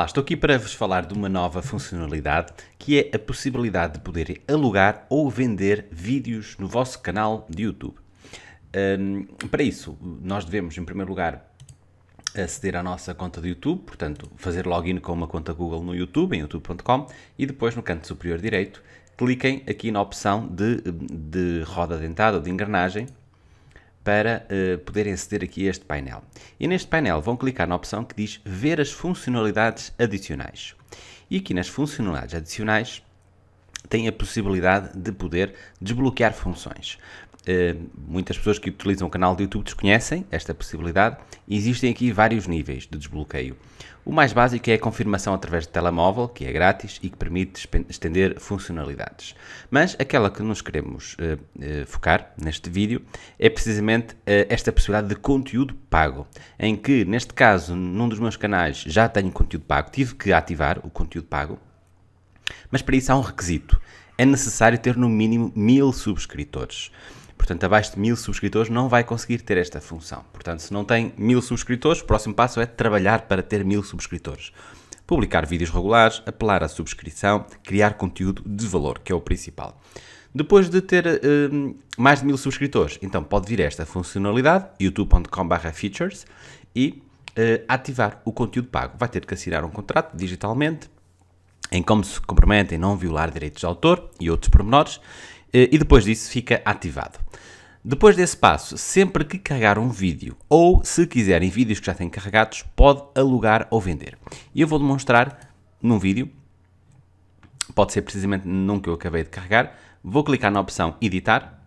Olá, estou aqui para vos falar de uma nova funcionalidade que é a possibilidade de poder alugar ou vender vídeos no vosso canal de YouTube. Um, para isso, nós devemos, em primeiro lugar, aceder à nossa conta do YouTube, portanto, fazer login com uma conta Google no YouTube, em youtube.com, e depois, no canto superior direito, cliquem aqui na opção de, de roda dentada ou de engrenagem, para uh, eh, poderem aceder aqui a este painel. E neste painel vão clicar na opção que diz ver as funcionalidades adicionais. E aqui nas funcionalidades adicionais tem a possibilidade de poder desbloquear funções. Eh, muitas pessoas que utilizam o canal do YouTube desconhecem esta possibilidade e existem aqui vários níveis de desbloqueio. O mais básico é a confirmação através de telemóvel, que é grátis e que permite estender funcionalidades. Mas aquela que nos queremos uh, uh, focar neste vídeo é precisamente uh, esta possibilidade de conteúdo pago, em que, neste caso, num dos meus canais já tenho conteúdo pago, tive que ativar o conteúdo pago, mas para isso há um requisito. É necessário ter no mínimo mil subscritores. Portanto, abaixo de mil subscritores não vai conseguir ter esta função. Portanto, se não tem mil subscritores, o próximo passo é trabalhar para ter mil subscritores. Publicar vídeos regulares, apelar à subscrição, criar conteúdo de valor, que é o principal. Depois de ter uh, mais de mil subscritores, então pode vir esta funcionalidade, youtube.com/features, e uh, ativar o conteúdo pago. Vai ter que assinar um contrato digitalmente em como se comprometem não violar direitos de autor e outros pormenores eh, e depois disso fica ativado. Depois desse passo, sempre que carregar um vídeo ou se quiserem vídeos que já têm carregados, pode alugar ou vender. E eu vou demonstrar num vídeo, pode ser precisamente num que eu acabei de carregar. Vou clicar na opção Editar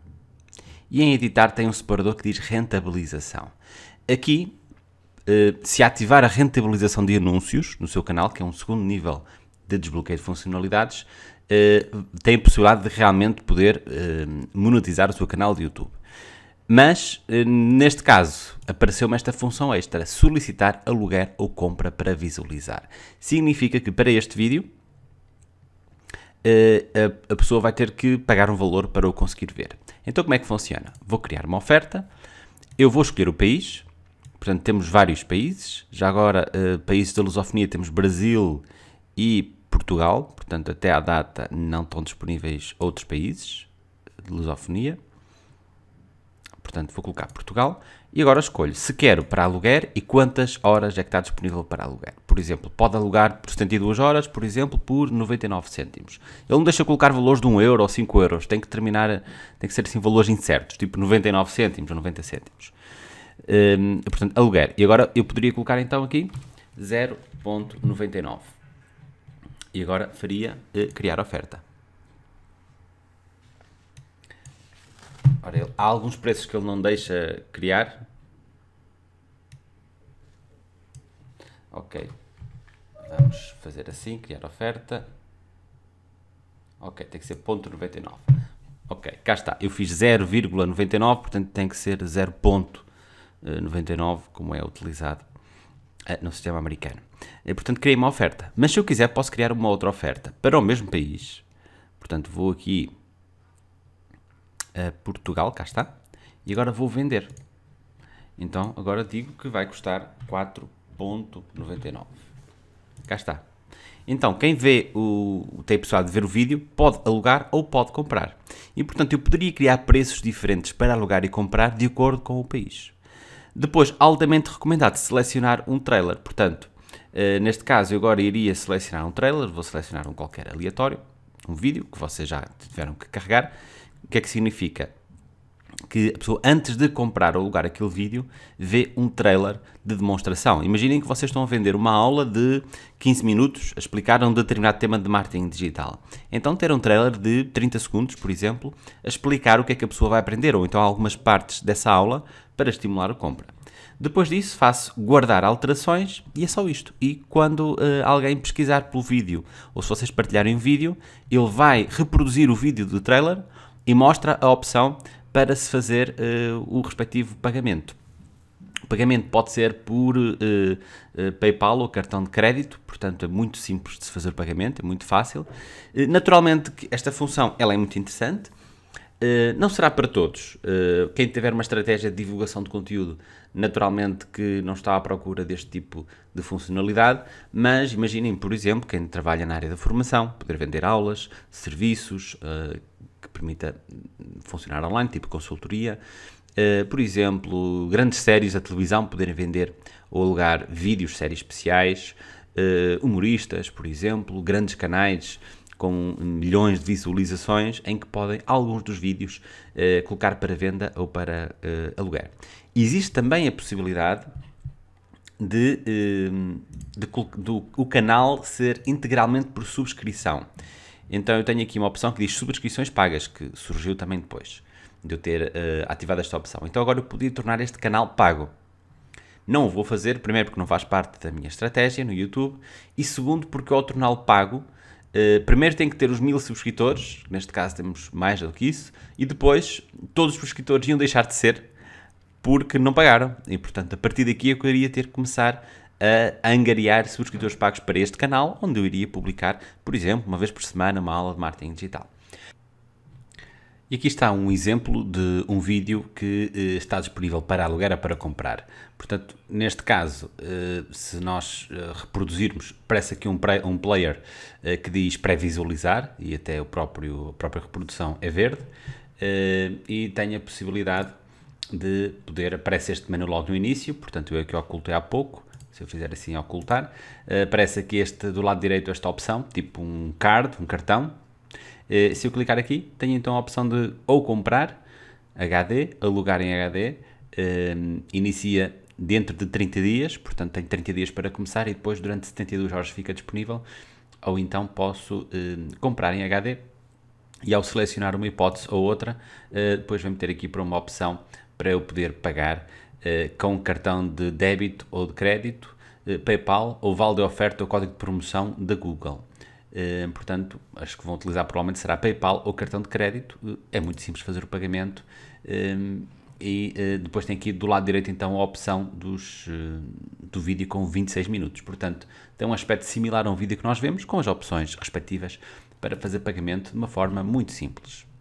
e em Editar tem um separador que diz Rentabilização. Aqui, eh, se ativar a rentabilização de anúncios no seu canal, que é um segundo nível de desbloqueio de funcionalidades, eh, tem a possibilidade de realmente poder uh, monetizar o seu canal de YouTube. Mas, eh, neste caso, apareceu-me esta função extra, solicitar aluguer ou compra para visualizar. Significa que para este vídeo, a pessoa vai ter que pagar um valor para o conseguir ver. Então como é que funciona? Vou criar uma oferta, eu vou escolher o país, portanto temos vários países, já agora países da lusofonia temos Brasil e Portugal, portanto, até à data não estão disponíveis outros países de lusofonia. Portanto, vou colocar Portugal e agora escolho se quero para aluguer e quantas horas é que está disponível para aluguer. Por exemplo, pode alugar por 72 horas, por exemplo, por 99 cêntimos. Ele não deixa colocar valores de 1 euro ou 5 euros, tem que terminar, tem que ser assim valores incertos, tipo 99 cêntimos ou 90 cêntimos. Hum, portanto, aluguer. E agora eu poderia colocar então aqui 0.99. E agora faria eh, criar oferta. Ora, ele, há alguns preços que ele não deixa criar. Ok. Vamos fazer assim, criar oferta. Ok, tem que ser ponto Ok, cá está. Eu fiz 0,99, portanto tem que ser 0,99, eh, como é utilizado eh, no sistema americano. Eu, portanto, criei uma oferta. Mas se eu quiser, posso criar uma outra oferta para o mesmo país. Portanto, vou aqui a Portugal, cá está. E agora vou vender. Então, agora digo que vai custar 4.99. Cá está. Então, quem vê o, tem possibilidade de ver o vídeo, pode alugar ou pode comprar. E, portanto, eu poderia criar preços diferentes para alugar e comprar de acordo com o país. Depois, altamente recomendado selecionar um trailer. Portanto, eh, neste caso, eu agora iria selecionar um trailer, vou selecionar um qualquer aleatório, um vídeo que vocês já tiveram que carregar. O que é que significa? Que a pessoa, antes de comprar ou alugar aquele vídeo, vê um trailer de demonstração. Imaginem que vocês estão a vender uma aula de 15 minutos a explicar um determinado tema de marketing digital. Então, ter um trailer de 30 segundos, por exemplo, a explicar o que é que a pessoa vai aprender, ou então algumas partes dessa aula para estimular a compra. Depois disso faço guardar alterações e é só isto. E quando uh, alguém pesquisar pelo vídeo, ou se vocês partilharem o vídeo, ele vai reproduzir o vídeo do trailer e mostra a opção para se fazer uh, o respectivo pagamento. O pagamento pode ser por uh, uh, PayPal ou cartão de crédito, portanto é muito simples de se fazer o pagamento, é muito fácil. naturalmente esta função ela é muito interessante eh, não será para todos. Uh, quem tiver uma estratégia de divulgação de conteúdo, naturalmente que não está à procura deste tipo de funcionalidade, mas imaginem, por exemplo, quem trabalha na área da formação, poder vender aulas, serviços uh, que permita funcionar online, tipo consultoria. por exemplo, grandes séries da televisão poderem vender ou alugar vídeos, séries especiais, humoristas, por exemplo, grandes canais com milhões de visualizações, em que podem alguns dos vídeos eh, colocar para venda ou para eh, alugar. Existe também a possibilidade de, eh, de, do o canal ser integralmente por subscrição. Então eu tenho aqui uma opção que diz subscrições pagas, que surgiu também depois de eu ter ativado esta opção. Então agora eu podia tornar este canal pago. Não o vou fazer, primeiro porque não faz parte da minha estratégia no YouTube e segundo porque ao torná-lo pago eh, primeiro tem que ter os mil subscritores, neste caso temos mais do que isso, e depois todos os subscritores iam deixar de ser porque não pagaram. E portanto, a partir daqui é eu queria ter que começar a angariar subscritores pagos para este canal, onde eu iria publicar, por exemplo, uma vez por semana, uma aula de marketing digital. E aqui está um exemplo de um vídeo que eh, está disponível para alugar ou para comprar. Portanto, neste caso, eh, se nós eh, reproduzirmos, parece aqui um, um player eh, que diz pré-visualizar e até o próprio, a própria reprodução é verde eh, e tem a possibilidade de poder, aparece este menu logo no início, portanto eu aqui é ocultei há pouco, se eu fizer assim ocultar, eh, aparece aqui este, do lado direito esta opção, tipo um card, um cartão, eh, se eu clicar aqui, tenho então a opção de ou comprar HD, alugar em HD, eh, inicia dentro de 30 dias, portanto tenho 30 dias para começar e depois durante 72 horas fica disponível, ou então posso eh, comprar em HD e ao selecionar uma hipótese ou outra, uh, depois vai-me ter aqui para uma opção para eu poder pagar uh, com cartão de débito ou de crédito, PayPal ou vale de oferta ou código de promoção da Google. Eh, portanto, acho que vão utilizar provavelmente será PayPal ou cartão de crédito. Eh, é muito simples fazer o pagamento. Eh, e depois tem aqui do lado direito então a opção dos, do vídeo com 26 minutos. Portanto, tem um aspecto similar a um vídeo que nós vemos, com as opções respectivas para fazer pagamento de uma forma muito simples.